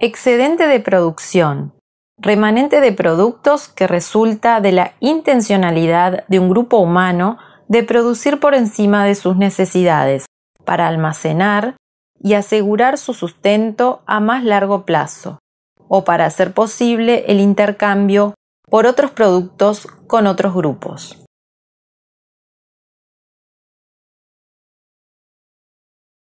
Excedente de producción. Remanente de productos que resulta de la intencionalidad de un grupo humano de producir por encima de sus necesidades, para almacenar y asegurar su sustento a más largo plazo, o para hacer posible el intercambio por otros productos con otros grupos.